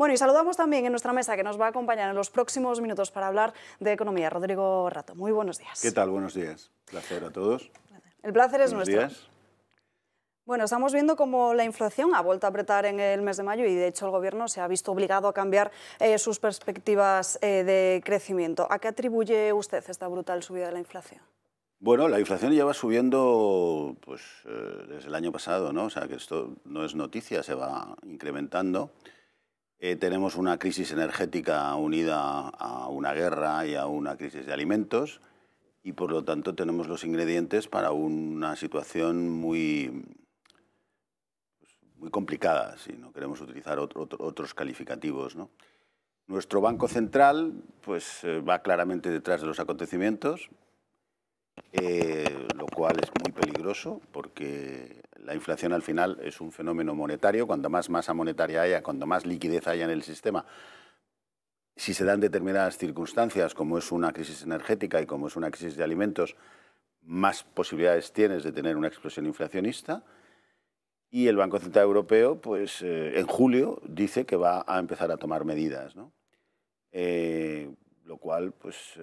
Bueno, y saludamos también en nuestra mesa que nos va a acompañar en los próximos minutos para hablar de economía. Rodrigo Rato, muy buenos días. ¿Qué tal? Buenos días. Placer a todos. El placer es buenos nuestro. Días. Bueno, estamos viendo cómo la inflación ha vuelto a apretar en el mes de mayo y de hecho el Gobierno se ha visto obligado a cambiar eh, sus perspectivas eh, de crecimiento. ¿A qué atribuye usted esta brutal subida de la inflación? Bueno, la inflación ya va subiendo pues, eh, desde el año pasado, ¿no? O sea, que esto no es noticia, se va incrementando. Eh, tenemos una crisis energética unida a una guerra y a una crisis de alimentos y por lo tanto tenemos los ingredientes para una situación muy, muy complicada, si no queremos utilizar otros calificativos. Nuestro Banco Central pues, eh, va claramente detrás de los acontecimientos, eh, lo cual es muy peligroso porque la inflación al final es un fenómeno monetario, cuando más masa monetaria haya, cuando más liquidez haya en el sistema, si se dan determinadas circunstancias, como es una crisis energética y como es una crisis de alimentos, más posibilidades tienes de tener una explosión inflacionista. Y el Banco Central Europeo, pues eh, en julio, dice que va a empezar a tomar medidas, ¿no? Eh, lo cual, pues,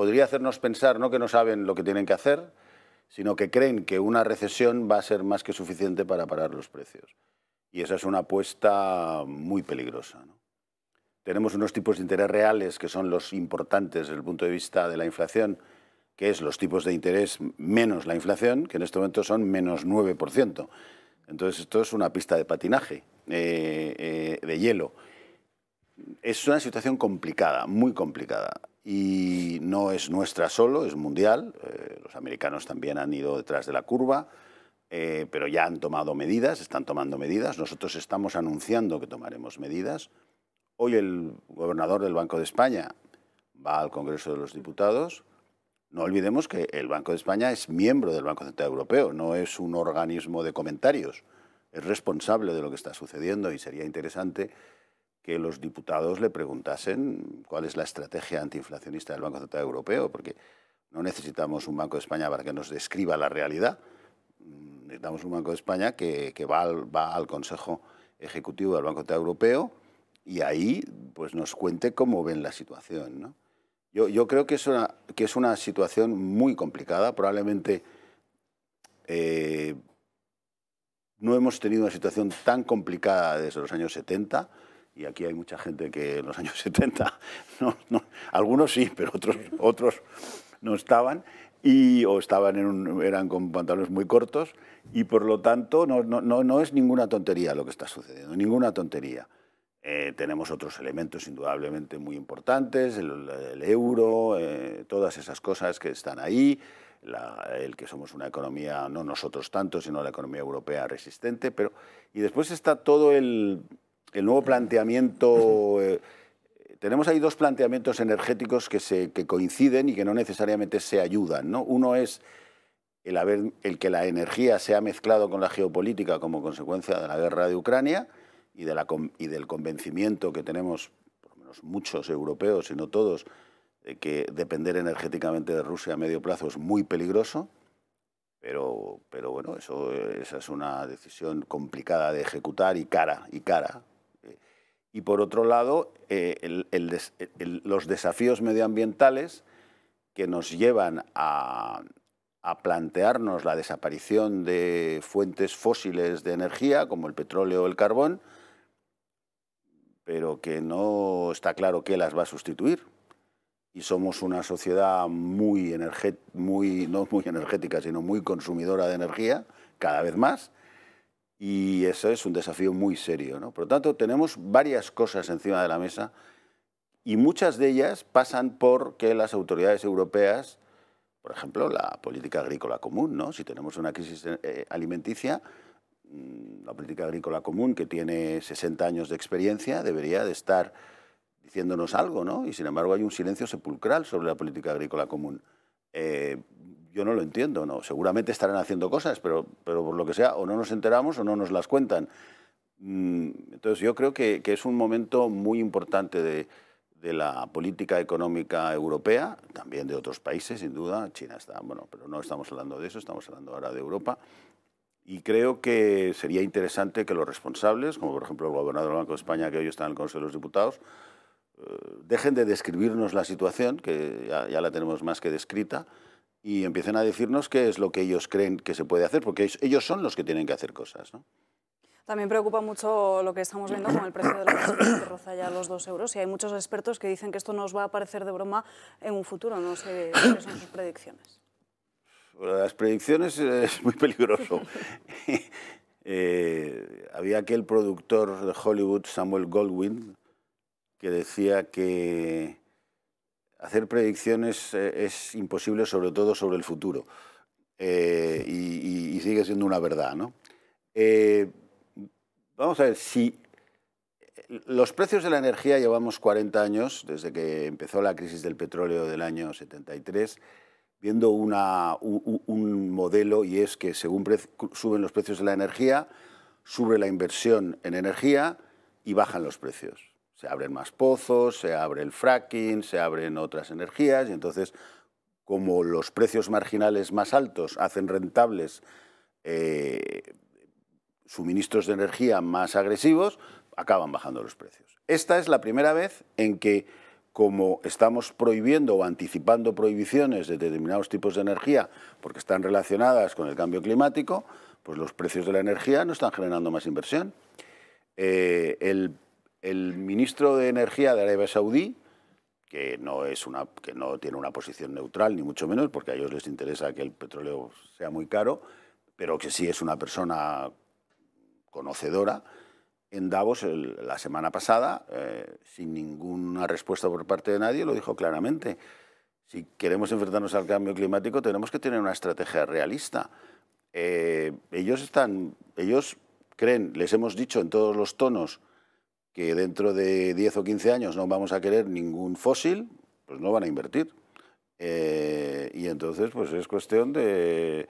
podría hacernos pensar no que no saben lo que tienen que hacer, sino que creen que una recesión va a ser más que suficiente para parar los precios. Y esa es una apuesta muy peligrosa. Tenemos unos tipos de interés reales que son los importantes desde el punto de vista de la inflación, que es los tipos de interés menos la inflación, que en este momento son menos 9%. Entonces esto es una pista de patinaje, eh, eh, de hielo. Es una situación complicada, muy complicada y no es nuestra solo, es mundial. Eh, los americanos también han ido detrás de la curva, eh, pero ya han tomado medidas, están tomando medidas. Nosotros estamos anunciando que tomaremos medidas. Hoy el gobernador del Banco de España va al Congreso de los Diputados. No olvidemos que el Banco de España es miembro del Banco Central Europeo, no es un organismo de comentarios. Es responsable de lo que está sucediendo y sería interesante que los diputados le preguntasen cuál es la estrategia antiinflacionista del Banco Central Europeo, porque no necesitamos un Banco de España para que nos describa la realidad, mm, necesitamos un Banco de España que, va, al, Consejo Ejecutivo del Banco Central Europeo y ahí pues, nos cuente cómo ven la situación. Yo, creo que es, una, que es una situación muy complicada, probablemente... Eh, no hemos tenido una situación tan complicada desde los años 70 y aquí hay mucha gente que en los años 70, no, algunos sí, pero otros, otros no estaban, y, o estaban en un, eran con pantalones muy cortos, y por lo tanto no, no, no es ninguna tontería lo que está sucediendo, ninguna tontería. Eh, tenemos otros elementos indudablemente muy importantes, el, euro, eh, todas esas cosas que están ahí, el que somos una economía, no nosotros tanto, sino la economía europea resistente, pero, y después está todo el, el nuevo planteamiento... Eh, tenemos ahí dos planteamientos energéticos que, se, coinciden y que no necesariamente se ayudan. ¿no? Uno es el, que la energía se ha mezclado con la geopolítica como consecuencia de la guerra de Ucrania y, del convencimiento que tenemos, por lo menos muchos europeos, y no todos, de que depender energéticamente de Rusia a medio plazo es muy peligroso. Pero, pero bueno, eso, esa es una decisión complicada de ejecutar y cara, y cara, y por otro lado eh, los desafíos medioambientales que nos llevan a, plantearnos la desaparición de fuentes fósiles de energía como el petróleo o el carbón, pero que no está claro qué las va a sustituir. Y somos una sociedad muy, muy no muy energética, sino muy consumidora de energía, cada vez más, y eso es un desafío muy serio. Por lo tanto, tenemos varias cosas encima de la mesa y muchas de ellas pasan por que las autoridades europeas, por ejemplo, la política agrícola común, ¿no? si tenemos una crisis eh, alimenticia, mm, la política agrícola común, que tiene 60 años de experiencia, debería de estar diciéndonos algo, ¿no? Y sin embargo hay un silencio sepulcral sobre la política agrícola común. Eh, yo no lo entiendo, ¿no? Seguramente estarán haciendo cosas, pero, por lo que sea, o no nos enteramos o no nos las cuentan. Mm, entonces yo creo que, es un momento muy importante de, la política económica europea, también de otros países, sin duda. China está, bueno, pero no estamos hablando de eso, estamos hablando ahora de Europa. Y creo que sería interesante que los responsables, como por ejemplo el gobernador del Banco de España, que hoy está en el Consejo de los Diputados, eh, dejen de describirnos la situación, que ya la tenemos más que descrita, y empiecen a decirnos qué es lo que ellos creen que se puede hacer, porque ellos son los que tienen que hacer cosas. ¿no? También preocupa mucho lo que estamos viendo con el precio de la que ya los dos euros y hay muchos expertos que dicen que esto nos va a parecer de broma en un futuro. No sé qué son sus predicciones. Las predicciones eh, es muy peligroso. Eh, había aquel productor de Hollywood, Samuel Goldwyn, que decía que hacer predicciones eh, es imposible, sobre todo sobre el futuro. Eh, y, sigue siendo una verdad, ¿no? Eh, vamos a ver, si los precios de la energía llevamos 40 años, desde que empezó la crisis del petróleo del año 73, viendo un, modelo y es que según suben los precios de la energía, sube la inversión en energía y bajan los precios se abren más pozos, se abre el fracking, se abren otras energías y entonces como los precios marginales más altos hacen rentables eh, suministros de energía más agresivos, acaban bajando los precios. Esta es la primera vez en que, como estamos prohibiendo o anticipando prohibiciones de determinados tipos de energía porque están relacionadas con el cambio climático, pues los precios de la energía no están generando más inversión. Eh, el el ministro de Energía de Arabia Saudí, que no, es una, que no tiene una posición neutral, ni mucho menos, porque a ellos les interesa que el petróleo sea muy caro, pero que sí es una persona conocedora, en Davos la semana pasada, eh, sin ninguna respuesta por parte de nadie, lo dijo claramente. Si queremos enfrentarnos al cambio climático, tenemos que tener una estrategia realista. Eh, ellos, están, ellos creen, les hemos dicho en todos los tonos, que dentro de 10 o 15 años no vamos a querer ningún fósil, pues no van a invertir. Eh, y entonces, pues es cuestión de,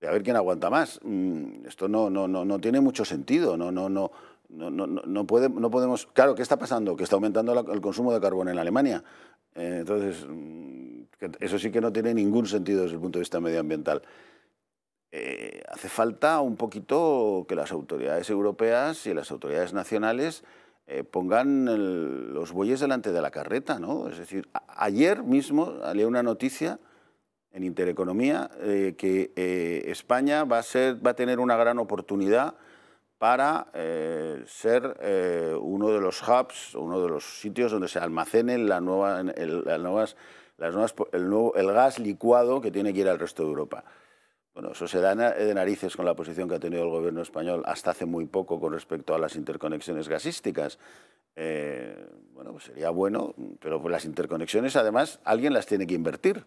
de, a ver quién aguanta más. Mm, esto no, no, tiene mucho sentido, no, no, no. No, podemos... Claro, ¿qué está pasando? Que está aumentando el consumo de carbón en Alemania. Eh, entonces, mm, eso sí que no tiene ningún sentido desde el punto de vista medioambiental. Eh, hace falta un poquito que las autoridades europeas y las autoridades nacionales eh, pongan los bueyes delante de la carreta, ¿no? Es decir, ayer mismo leí una noticia en Intereconomía eh, que eh, España va a, ser, va a tener una gran oportunidad para ser uno de los hubs, uno de los sitios donde se almacene el gas licuado que tiene que ir al resto de Europa. Bueno, eso se da eh, de narices con la posición que ha tenido el gobierno español hasta hace muy poco con respecto a las interconexiones gasísticas. Eh, bueno, pues sería bueno, pero las interconexiones además alguien las tiene que invertir.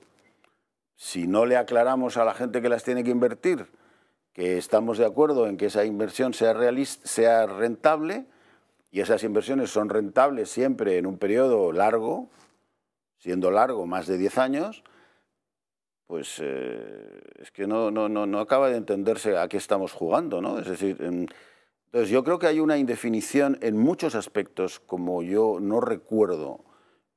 Si no le aclaramos a la gente que las tiene que invertir, que estamos de acuerdo en que esa inversión sea, sea rentable, y esas inversiones son rentables siempre en un periodo largo, siendo largo más de 10 años, pues eh, es que no, no, no, no, acaba de entenderse a qué estamos jugando, ¿no? Es decir, entonces yo creo que hay una indefinición en muchos aspectos, como yo no recuerdo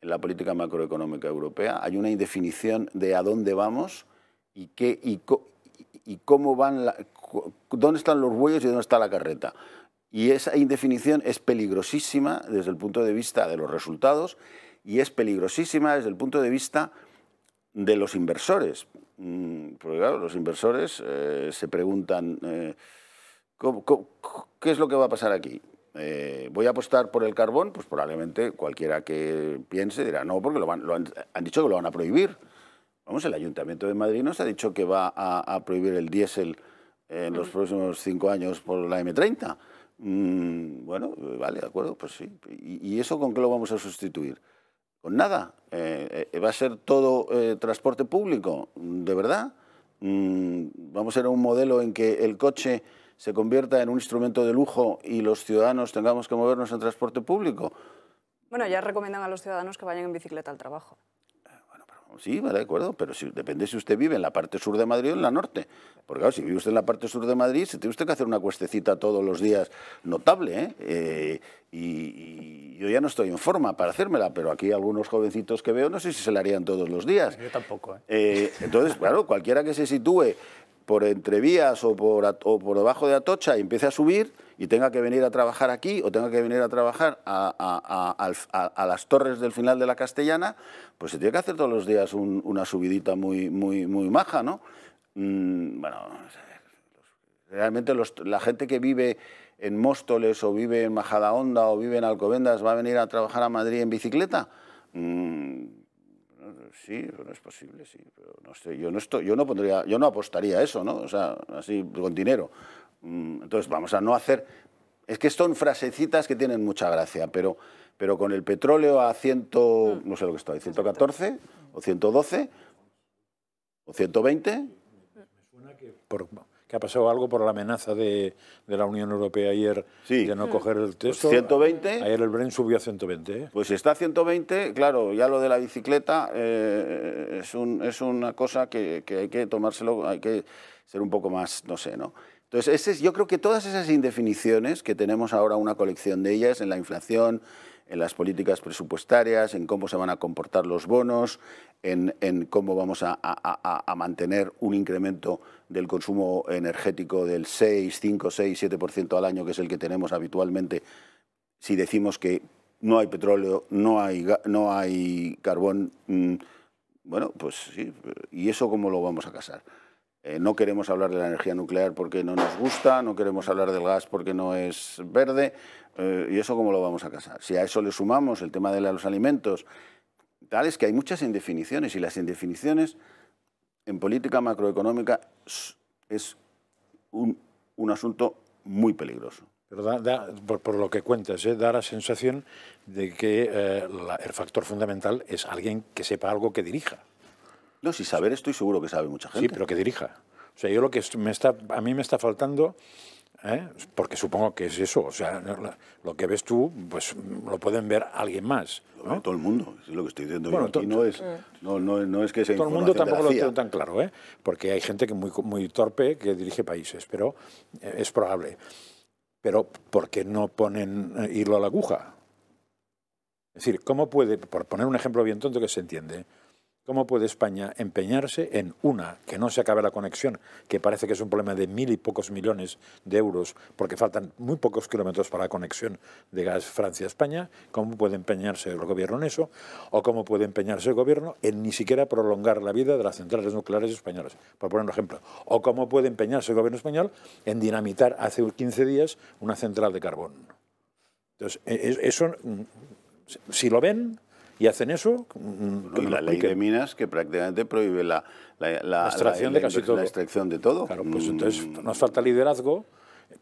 en la política macroeconómica europea, hay una indefinición de a dónde vamos y, qué, y, cómo van, dónde están los bueyes y dónde está la carreta. Y esa indefinición es peligrosísima desde el punto de vista de los resultados y es peligrosísima desde el punto de vista de los inversores. Mm, porque claro, los inversores eh, se preguntan, eh, qué es lo que va a pasar aquí? Eh, ¿Voy a apostar por el carbón? Pues probablemente cualquiera que piense dirá, no, porque lo, han, dicho que lo van a prohibir. Vamos, el Ayuntamiento de Madrid nos ha dicho que va a, prohibir el diésel en los mm. próximos cinco años por la M30. Mm, bueno, vale, de acuerdo, pues sí. ¿Y, ¿Y eso con qué lo vamos a sustituir? con nada. Eh, eh, eh, va a ser todo transporte público, de verdad. Mm, vamos a ser un modelo en que el coche se convierta en un instrumento de lujo y los ciudadanos tengamos que movernos en transporte público. Bueno, ya recomiendan a los ciudadanos que vayan en bicicleta al trabajo sí, vale, de acuerdo, pero si, depende si usted vive en la parte sur de Madrid o en la norte. Porque claro, si vive usted en la parte sur de Madrid, se tiene usted que hacer una cuestecita todos los días notable, ¿eh? eh y, yo ya no estoy en forma para hacérmela, pero aquí algunos jovencitos que veo, no sé si se la harían todos los días. Yo tampoco. ¿eh? Eh, entonces, claro, cualquiera que se sitúe por entrevías o por, o por debajo de Atocha y empiece a subir, y tenga que venir a trabajar aquí o tenga que venir a trabajar a, las torres del final de la Castellana, pues se tiene que hacer todos los días una subidita muy, muy, muy maja, ¿no? Mm, bueno, realmente la gente que vive en Móstoles o vive en Majadahonda o vive en Alcobendas va a venir a trabajar a Madrid en bicicleta. Mm, sí, no es posible, sí, no yo no estoy, yo no pondría, yo no apostaría a eso, ¿no? O sea, así con dinero. Mm, entonces vamos a no hacer... Es que son frasecitas que tienen mucha gracia, pero, pero con el petróleo a 100, mm. no sé lo que 114 o 112 o 120. Me suena que, ha pasado algo por la amenaza de, la Unión Europea ayer de no mm. coger el pues texto. 120. Ayer el Bren subió a 120. ¿eh? Pues si está a 120, claro, ya lo de la bicicleta eh, es, una cosa que, que hay que tomárselo, hay que ser un poco más, no sé, ¿no? Entonces, yo creo que todas esas indefiniciones, que tenemos ahora una colección de ellas en la inflación, en las políticas presupuestarias, en cómo se van a comportar los bonos, en, cómo vamos a, mantener un incremento del consumo energético del 6, 5, 6, 7% al año, que es el que tenemos habitualmente, si decimos que no hay petróleo, no hay, no hay carbón, mm, bueno, pues sí, ¿y eso cómo lo vamos a casar? Eh, no queremos hablar de la energía nuclear porque no nos gusta, no queremos hablar del gas porque no es verde. Eh, ¿Y eso cómo lo vamos a casar? Si a eso le sumamos el tema de los alimentos, tal es que hay muchas indefiniciones y las indefiniciones en política macroeconómica es un, asunto muy peligroso. Pero por, lo que cuentas, eh, da la sensación de que el factor fundamental es alguien que sepa algo que dirija. No, si saber estoy seguro que sabe mucha gente. Sí, pero que dirija. O sea, yo lo que me está, a mí me está faltando, ¿eh? porque supongo que es eso, o sea, lo que ves tú, pues lo pueden ver alguien más. ¿no? Todo el mundo, es lo que estoy diciendo. no es, no, es que Todo el mundo tampoco lo tiene tan claro, ¿eh? porque hay gente que muy, muy torpe que dirige países, pero eh, es probable. Pero ¿por qué no ponen eh, irlo a la aguja? Es decir, ¿cómo puede, por poner un ejemplo bien tonto que se entiende, ¿Cómo puede España empeñarse en una, que no se acabe la conexión, que parece que es un problema de mil y pocos millones de euros, porque faltan muy pocos kilómetros para la conexión de gas Francia-España? ¿Cómo puede empeñarse el gobierno en eso? ¿O cómo puede empeñarse el gobierno en ni siquiera prolongar la vida de las centrales nucleares españolas? Por poner un ejemplo. ¿O cómo puede empeñarse el gobierno español en dinamitar hace 15 días una central de carbón? Entonces, e, e, eso, mm, si lo ven, y hacen eso. Y mm, la ley de minas que prácticamente prohíbe la, extracción de todo. extracción de todo. Claro, pues mm. entonces nos falta liderazgo.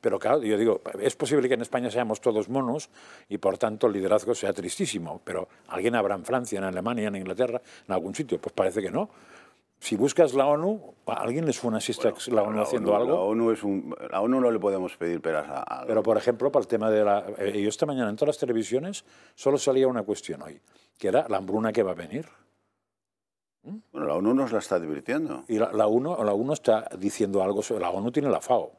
Pero claro, yo digo, es posible que en España seamos todos monos y por tanto el liderazgo sea tristísimo, pero alguien habrá en Francia, en Alemania, en Inglaterra, en algún sitio, pues parece que no. Si buscas la ONU, alguien les fue si está la ONU haciendo algo? La ONU, no le podemos pedir peras Pero, por ejemplo, para el tema de la... Eh, yo esta mañana en todas las televisiones solo salía una cuestión hoy que era la hambruna que va a venir. ¿Mm? Bueno, la ONU nos la está divirtiendo. Y la, ONU, la está diciendo algo sobre... La ONU tiene la FAO.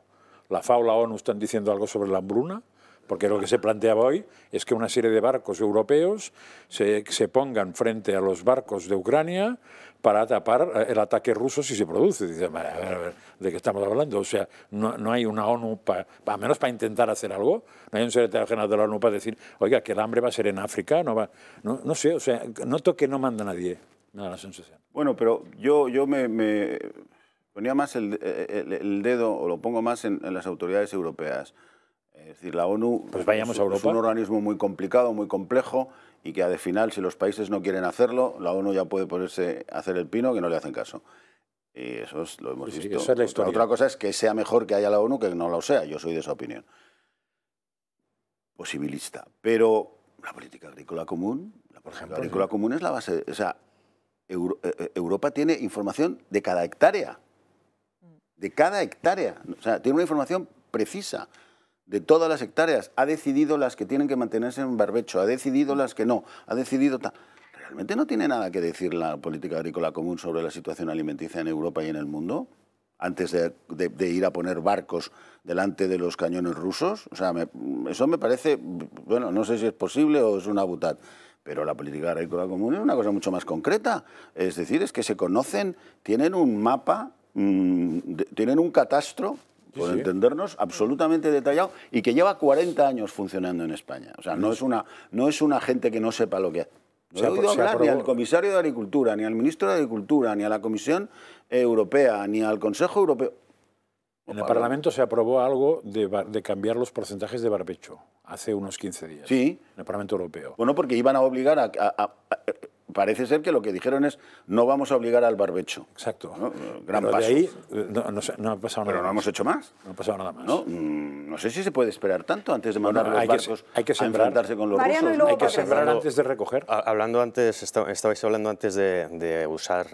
La FAO la ONU están diciendo algo sobre la hambruna, porque lo que se planteaba hoy es que una serie de barcos europeos se, se pongan frente a los barcos de Ucrania para tapar el ataque ruso si se produce. Dice, a ver, a ver, ¿de qué estamos hablando? O sea, no, no hay una ONU, para al menos para intentar hacer algo, no hay un secretario general de la ONU para decir, oiga, que el hambre va a ser en África, no va... No, no sé, o sea, noto que no manda nadie, la Bueno, pero yo, yo me... ponía más el, el, dedo, o lo pongo más en, en las autoridades europeas. Es decir, la ONU pues vayamos es, a Europa. un organismo muy complicado, muy complejo y que al final, si los países no quieren hacerlo, la ONU ya puede ponerse a hacer el pino que no le hacen caso. Y eso es, lo hemos visto. Otra, cosa es que sea mejor que haya la ONU que no lo sea. Yo soy de esa opinión. Posibilista. Pero la política agrícola común, la política ejemplo, agrícola común es la base. O sea, eh, eh, Europa tiene información de cada hectárea. Mm. De cada hectárea. O sea, tiene una información precisa de todas las hectáreas, ha decidido las que tienen que mantenerse en barbecho, ha decidido las que no, ha decidido tal. ¿Realmente no tiene nada que decir la política agrícola común sobre la situación alimenticia en Europa y en el mundo? Antes de, ir a poner barcos delante de los cañones rusos. O sea, eso me parece, bueno, no sé si es posible o es una butad. Pero la política agrícola común es una cosa mucho más concreta. Es decir, es que se conocen, tienen un mapa, mm, tienen un catastro por entendernos, absolutamente detallado y que lleva 40 años funcionando en España. O sea, no mm. es una, no es una gente que no sepa lo que hace. No he oído hablar ni al comisario de Agricultura, ni al ministro de Agricultura, ni a la Comisión Europea, ni al Consejo Europeo. En el Parlamento se aprobó algo de, cambiar los porcentajes de barbecho hace unos 15 días. Sí. En el Parlamento Europeo. Bueno, porque iban a obligar a parece ser que lo que dijeron es no vamos a obligar al barbecho. Exacto. Gran De ahí no, ha pasado nada Pero no hemos hecho más. No ha pasado nada más. No, mm, sé si se puede esperar tanto antes de mandar los barcos hay que sembrar. con los rusos. Hay que sembrar antes de recoger. Hablando antes, estabais hablando antes de, usar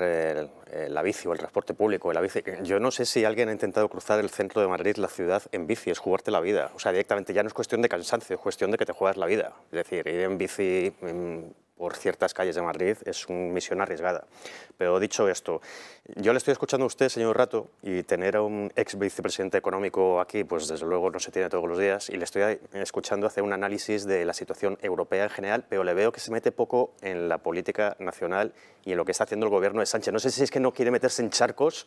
la bici o el transporte público, la bici. Yo no sé si alguien ha intentado cruzar el centro de Madrid, la ciudad, en bici, es jugarte la vida. O sea, directamente ya no es cuestión de cansancio, es cuestión de que te juegas la vida. Es decir, ir en bici mm, por ciertas calles de Madrid es una misión arriesgada. Pero dicho esto, yo le estoy escuchando a usted, señor Rato, y tener a un ex vicepresidente económico aquí, pues desde luego no se tiene todos los días, y le estoy escuchando hacer un análisis de la situación europea en general, pero le veo que se mete poco en la política nacional y en lo que está haciendo el gobierno de Sánchez. No sé si es que no quiere meterse en charcos,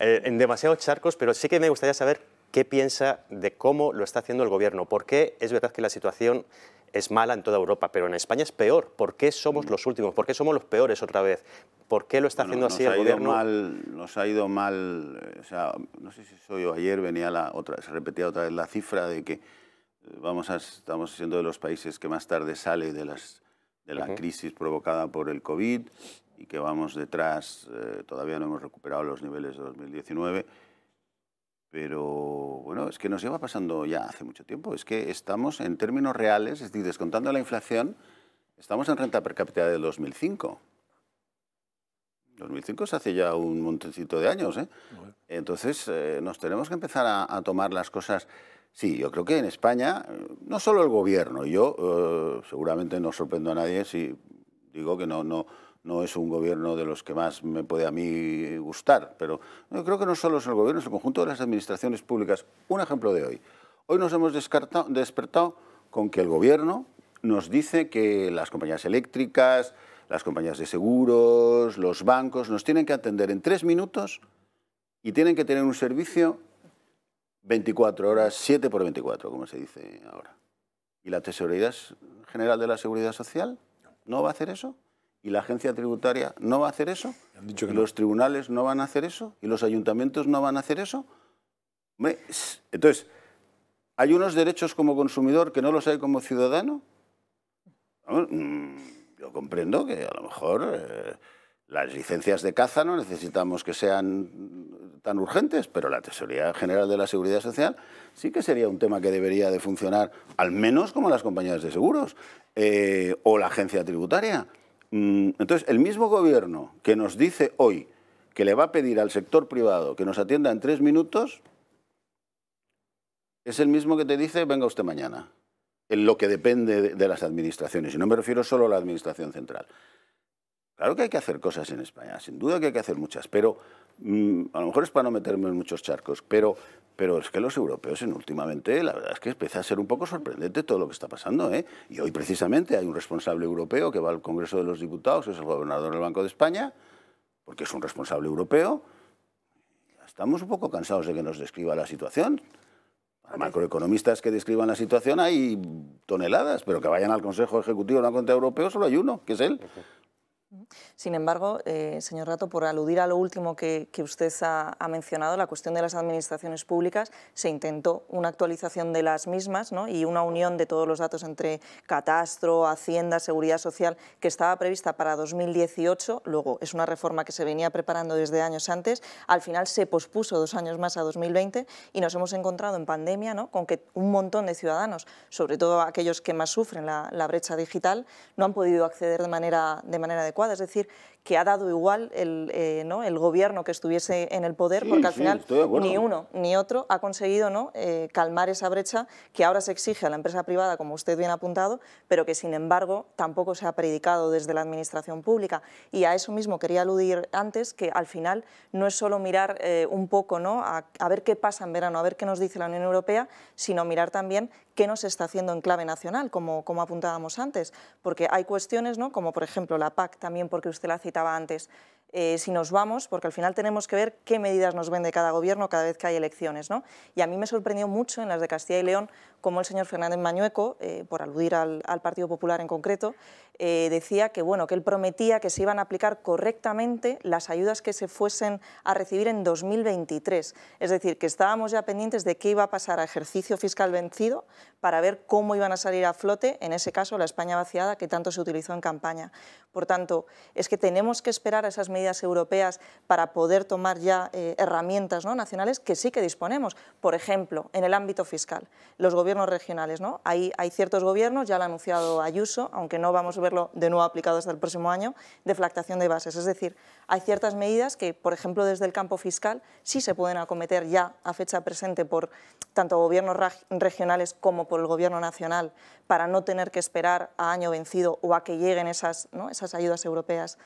eh, en demasiados charcos, pero sí que me gustaría saber qué piensa de cómo lo está haciendo el gobierno, porque es verdad que la situación es mala en toda Europa, pero en España es peor. ¿Por qué somos mm. los últimos? ¿Por qué somos los peores otra vez? ¿Por qué lo está haciendo así el gobierno? nos ha ido mal, eh, no sé si soy yo, ayer venía la otra, se repetía otra vez la cifra de que eh, vamos estamos siendo de los países que más tarde sale de, la crisis provocada por el COVID y que vamos detrás, eh, todavía no hemos recuperado los niveles de 2019 pero bueno, es que nos lleva pasando ya hace mucho tiempo. Es que estamos en términos reales, es decir, descontando la inflación, estamos en renta per cápita de 2005. 2005 es hace ya un montoncito de años. ¿eh? Entonces eh, nos tenemos que empezar a, tomar las cosas. Sí, yo creo que en España, eh, no solo el gobierno, yo seguramente no sorprendo a nadie si digo que no, no, no es un gobierno de los que más me puede a mí gustar, pero eh, creo que no solo es el gobierno, es el conjunto de las administraciones públicas. Un ejemplo de hoy. Hoy nos hemos despertado con que el gobierno nos dice que las compañías eléctricas, las compañías de seguros, los bancos, nos tienen que atender en tres minutos y tienen que tener un servicio 24 horas, 7 por 24, como se dice ahora. ¿Y la Tesorería General de la Seguridad Social? no va a hacer eso, y la agencia tributaria no va a hacer eso, y los tribunales no van a hacer eso, y los ayuntamientos no van a hacer eso. entonces, hay unos derechos como consumidor que no los hay como ciudadano. Mm, yo comprendo que a lo mejor... Eh, las licencias de caza no necesitamos que sean tan urgentes, pero la Tesoría General de la Seguridad Social sí que sería un tema que debería de funcionar, al menos como las compañías de seguros eh, o la agencia tributaria. Mm, entonces, el mismo gobierno que nos dice hoy que le va a pedir al sector privado que nos atienda en tres minutos, es el mismo que te dice venga usted mañana, en lo que depende de las administraciones. Y no me refiero solo a la administración central. Claro que hay que hacer cosas en España, sin duda que hay que hacer muchas, pero mm, a lo mejor es para no meterme en muchos charcos, pero, pero es que los europeos en últimamente, la verdad es que empieza a ser un poco sorprendente todo lo que está pasando. ¿eh? Y hoy precisamente hay un responsable europeo que va al Congreso de los Diputados, es el gobernador del Banco de España, porque es un responsable europeo. Estamos un poco cansados de que nos describa la situación. Para macroeconomistas que describan la situación hay toneladas, pero que vayan al Consejo Ejecutivo de la Cuenta Europeo solo hay uno, que es él. Sin embargo, eh, señor Rato, por aludir a lo último que, usted ha, mencionado, la cuestión de las administraciones públicas, se intentó una actualización de las mismas y una unión de todos los datos entre catastro, hacienda, seguridad social, que estaba prevista para 2018, luego es una reforma que se venía preparando desde años antes, al final se pospuso dos años más a 2020 y nos hemos encontrado en pandemia con que un montón de ciudadanos, sobre todo aquellos que más sufren la, brecha digital, no han podido acceder de manera, adecuada decir que ha dado igual el, eh, ¿no? el gobierno que estuviese en el poder, porque al final ni uno ni otro ha conseguido ¿no? Eh, calmar esa brecha que ahora se exige a la empresa privada, como usted bien ha apuntado, pero que sin embargo tampoco se ha predicado desde la administración pública. Y a eso mismo quería aludir antes, que al final no es solo mirar eh, un poco ¿no? a, ver qué pasa en verano, a ver qué nos dice la Unión Europea, sino mirar también qué nos está haciendo en clave nacional, como, como apuntábamos antes, porque hay cuestiones, ¿no? como por ejemplo la PAC, también porque usted la ha citado, comentaba antes. Eh, si nos vamos, porque al final tenemos que ver qué medidas nos vende cada gobierno cada vez que hay elecciones. ¿no? Y a mí me sorprendió mucho en las de Castilla y León cómo el señor Fernández Mañueco, eh, por aludir al, Partido Popular en concreto, eh, decía que, bueno, que él prometía que se iban a aplicar correctamente las ayudas que se fuesen a recibir en 2023. Es decir, que estábamos ya pendientes de qué iba a pasar a ejercicio fiscal vencido para ver cómo iban a salir a flote, en ese caso, la España vaciada que tanto se utilizó en campaña. Por tanto, es que tenemos que esperar a esas medidas europeas para poder tomar ya eh, herramientas ¿no? nacionales que sí que disponemos. Por ejemplo, en el ámbito fiscal, los gobiernos regionales. ¿no? Hay, hay ciertos gobiernos, ya lo ha anunciado Ayuso, aunque no vamos a verlo de nuevo aplicado hasta el próximo año, de flactación de bases. Es decir, hay ciertas medidas que, por ejemplo, desde el campo fiscal sí se pueden acometer ya a fecha presente por tanto gobiernos regionales como por el gobierno nacional para no tener que esperar a año vencido o a que lleguen esas, ¿no? esas ayudas europeas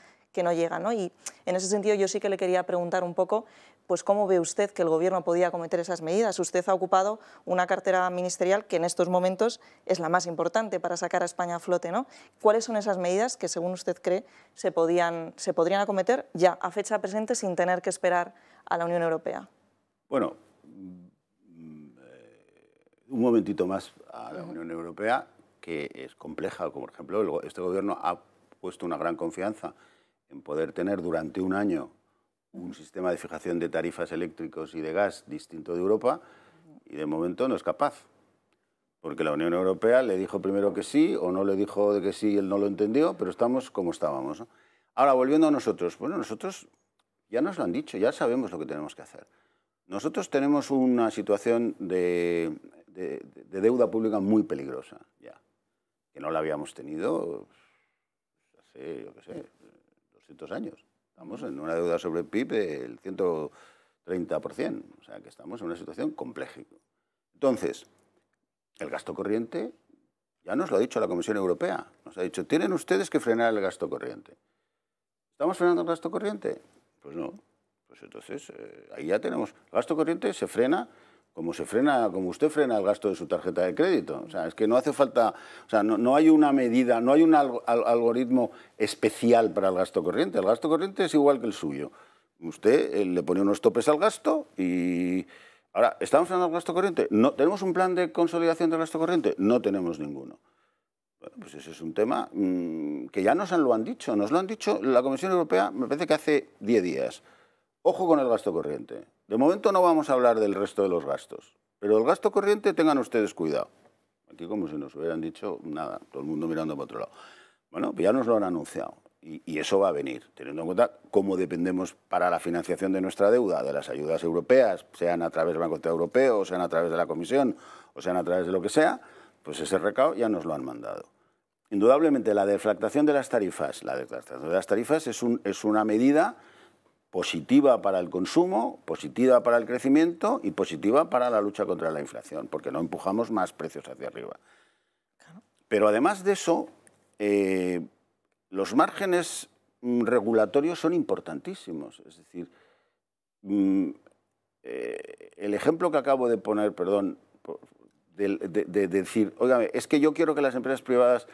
no llegan. Y en ese sentido yo sí que le quería preguntar un poco pues cómo ve usted que el Gobierno podía acometer esas medidas. Usted ha ocupado una cartera ministerial que en estos momentos es la más importante para sacar a España a flote. ¿no? ¿Cuáles son esas medidas que, según usted cree, se, podían, se podrían acometer ya a fecha presente sin tener que esperar a la Unión Europea? Bueno, mm, eh, un momentito más a la Unión Europea, que es compleja, como por ejemplo, este Gobierno ha puesto una gran confianza en poder tener durante un año un sistema de fijación de tarifas eléctricos y de gas distinto de Europa y de momento no es capaz. Porque la Unión Europea le dijo primero que sí o no le dijo de que sí y él no lo entendió, pero estamos como estábamos. Ahora, volviendo a nosotros, bueno, nosotros ya nos lo han dicho, ya sabemos lo que tenemos que hacer. Nosotros tenemos una situación de, deuda pública muy peligrosa, ya, que no la habíamos tenido pues, yo qué sé, años. Estamos en una deuda sobre el PIB del 130%, o sea que estamos en una situación compleja. Entonces, el gasto corriente, ya nos lo ha dicho la Comisión Europea, nos ha dicho, tienen ustedes que frenar el gasto corriente. ¿Estamos frenando el gasto corriente? Pues no. Pues entonces, eh, ahí ya tenemos. El gasto corriente se frena como se frena, como usted frena el gasto de su tarjeta de crédito. O sea, es que no hace falta, o sea, no, hay una medida, no hay un algoritmo especial para el gasto corriente. El gasto corriente es igual que el suyo. Usted eh, le pone unos topes al gasto y... Ahora, ¿estamos frenando el gasto corriente? No, ¿Tenemos un plan de consolidación del gasto corriente? No tenemos ninguno. Bueno, pues ese es un tema mm, que ya nos lo han dicho. Nos lo han dicho la Comisión Europea, me parece que hace 10 días. Ojo con el gasto corriente. De momento no vamos a hablar del resto de los gastos, pero el gasto corriente tengan ustedes cuidado. Aquí como si nos hubieran dicho nada, todo el mundo mirando para otro lado. Bueno, pues ya nos lo han anunciado y, eso va a venir, teniendo en cuenta cómo dependemos para la financiación de nuestra deuda, de las ayudas europeas, sean a través del Banco Central Europeo, sean a través de la Comisión, o sean a través de lo que sea, pues ese recado ya nos lo han mandado. Indudablemente la deflactación de las tarifas, la deflactación de las tarifas es una medida positiva para el consumo, positiva para el crecimiento y positiva para la lucha contra la inflación, porque no empujamos más precios hacia arriba. Pero además de eso, eh, los márgenes mm, regulatorios son importantísimos. Es decir, mm, eh, el ejemplo que acabo de poner, perdón, de, decir, oiga, es que yo quiero que las empresas privadas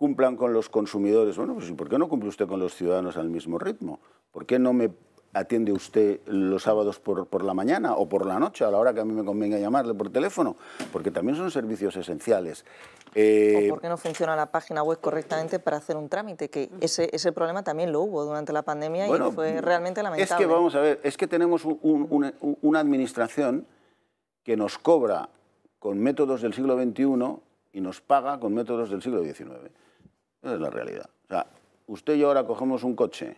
cumplan con los consumidores. Bueno, pues ¿y por qué no cumple usted con los ciudadanos al mismo ritmo? ¿Por qué no me atiende usted los sábados por, por, la mañana o por la noche, a la hora que a mí me convenga llamarle por teléfono, porque también son servicios esenciales. Eh... ¿O por qué no funciona la página web correctamente para hacer un trámite? Que ese, ese problema también lo hubo durante la pandemia y fue realmente lamentable. Es que, vamos a ver, es que tenemos una administración que nos cobra con métodos del siglo XXI y nos paga con métodos del siglo XIX. Esa es la realidad. O sea, usted y yo ahora cogemos un coche,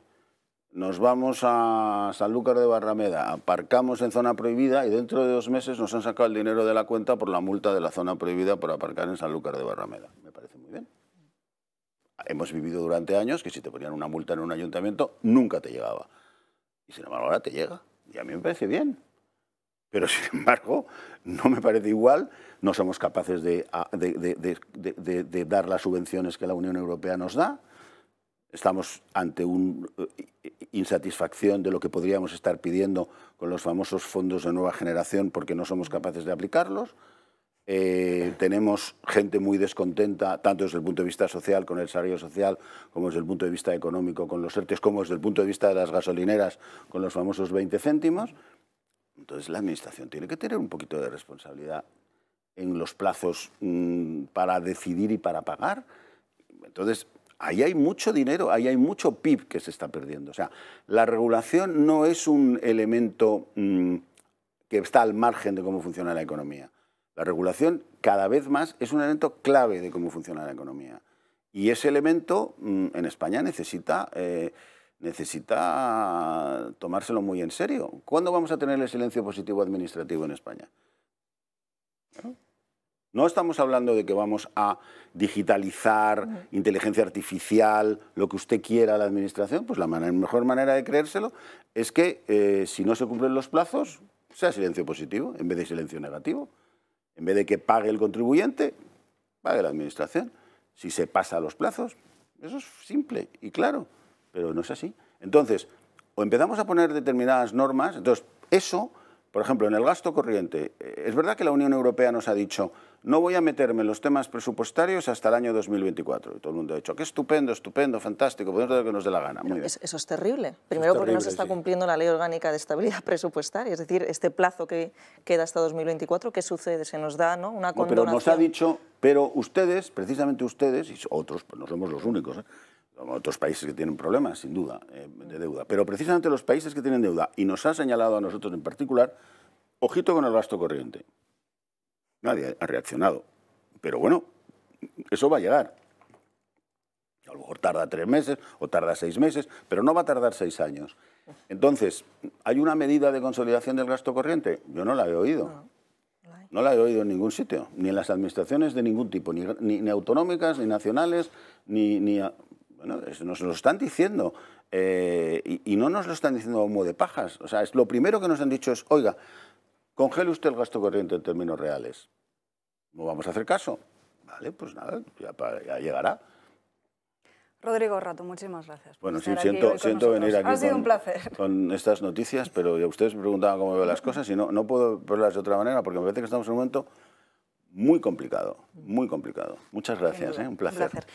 nos vamos a Sanlúcar de Barrameda, aparcamos en zona prohibida y dentro de dos meses nos han sacado el dinero de la cuenta por la multa de la zona prohibida por aparcar en Sanlúcar de Barrameda. Me parece muy bien. Hemos vivido durante años que si te ponían una multa en un ayuntamiento nunca te llegaba. Y sin embargo ahora te llega. Y a mí me parece bien. Pero, sin embargo, no me parece igual, no somos capaces de, dar las subvenciones que la Unión Europea nos da, estamos ante una eh, insatisfacción de lo que podríamos estar pidiendo con los famosos fondos de nueva generación porque no somos capaces de aplicarlos. Eh, tenemos gente muy descontenta, tanto desde el punto de vista social con el salario social, como desde el punto de vista económico con los ERTES, como desde el punto de vista de las gasolineras con los famosos 20 céntimos. Entonces la Administración tiene que tener un poquito de responsabilidad en los plazos mm, para decidir y para pagar. Entonces, ahí hay mucho dinero, ahí hay mucho PIB que se está perdiendo. O sea, la regulación no es un elemento mm, que está al margen de cómo funciona la economía. La regulación cada vez más es un elemento clave de cómo funciona la economía. Y ese elemento mm, en España necesita... Eh, necesita tomárselo muy en serio. ¿Cuándo vamos a tener el silencio positivo administrativo en España? ¿No? estamos hablando de que vamos a digitalizar, inteligencia artificial, lo que usted quiera a la administración, pues la mejor manera de creérselo es que eh, si no se cumplen los plazos, sea silencio positivo en vez de silencio negativo. En vez de que pague el contribuyente, pague la administración. Si se pasa los plazos, eso es simple y claro pero no es así. Entonces, o empezamos a poner determinadas normas, entonces eso, por ejemplo, en el gasto corriente, eh, es verdad que la Unión Europea nos ha dicho, no voy a meterme en los temas presupuestarios hasta el año 2024. Y todo el mundo ha dicho, qué estupendo, estupendo, fantástico, podemos hacer lo que nos dé la gana. Eso es terrible. Primero porque no se está cumpliendo la ley orgánica de estabilidad presupuestaria, es decir, este plazo que queda hasta 2024, ¿qué sucede? Se nos da ¿no? una condonación. pero nos ha dicho, pero ustedes, precisamente ustedes, y otros, pues no somos los únicos, ¿eh? otros países que tienen problemas, sin duda, eh, de deuda. Pero precisamente los países que tienen deuda, y nos ha señalado a nosotros en particular, ojito con el gasto corriente. Nadie ha reaccionado. Pero bueno, eso va a llegar. A lo mejor tarda tres meses o tarda seis meses, pero no va a tardar seis años. Entonces, ¿hay una medida de consolidación del gasto corriente? Yo no la he oído. No, la he oído en ningún sitio, ni en las administraciones de ningún tipo, ni, autonómicas, ni nacionales, ni, ni bueno, nos lo están diciendo eh, y, no nos lo están diciendo como de pajas. O sea, es lo primero que nos han dicho es, oiga, congele usted el gasto corriente en términos reales. No vamos a hacer caso. Vale, pues nada, ya, llegará. Rodrigo Rato, muchísimas gracias. Bueno, sí, siento, siento venir aquí. con, estas noticias, pero ustedes me preguntaban cómo veo las cosas y no, no puedo verlas de otra manera porque me parece que estamos en un momento muy complicado, muy complicado. Muchas gracias, ¿eh? Un placer.